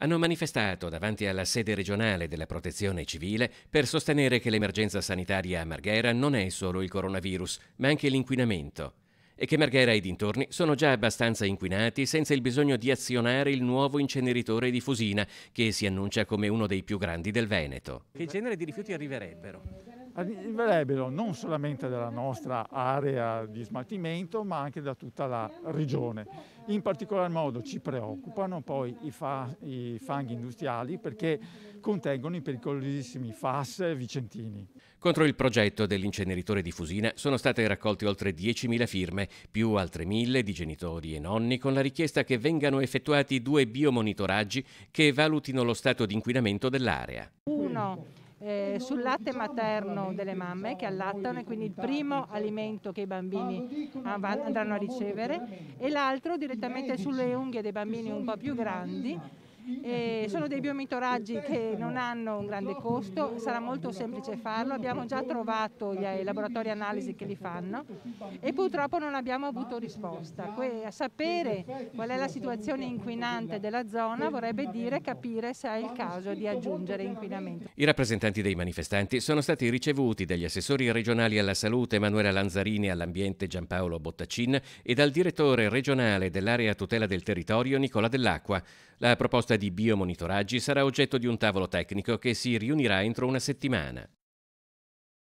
hanno manifestato davanti alla sede regionale della protezione civile per sostenere che l'emergenza sanitaria a Marghera non è solo il coronavirus, ma anche l'inquinamento e che Marghera e i dintorni sono già abbastanza inquinati senza il bisogno di azionare il nuovo inceneritore di Fusina, che si annuncia come uno dei più grandi del Veneto. Che genere di rifiuti arriverebbero? arriverebbero non solamente dalla nostra area di smaltimento ma anche da tutta la regione. In particolar modo ci preoccupano poi i, fa, i fanghi industriali perché contengono i pericolosissimi FAS vicentini. Contro il progetto dell'inceneritore di Fusina sono state raccolte oltre 10.000 firme, più altre 1.000 di genitori e nonni con la richiesta che vengano effettuati due biomonitoraggi che valutino lo stato di inquinamento dell'area. Uno eh, sul latte materno delle mamme che allattano e quindi il primo alimento che i bambini andranno a ricevere e l'altro direttamente sulle unghie dei bambini un po' più grandi eh, sono dei biomitoraggi che non hanno un grande costo, sarà molto semplice farlo, abbiamo già trovato eh, i laboratori analisi che li fanno e purtroppo non abbiamo avuto risposta. Que- sapere qual è la situazione inquinante della zona vorrebbe dire capire se è il caso di aggiungere inquinamento. I rappresentanti dei manifestanti sono stati ricevuti dagli assessori regionali alla salute Emanuela Lanzarini e all'ambiente Giampaolo Bottacin e dal direttore regionale dell'area tutela del territorio Nicola Dell'Acqua. La proposta di biomonitoraggi sarà oggetto di un tavolo tecnico che si riunirà entro una settimana.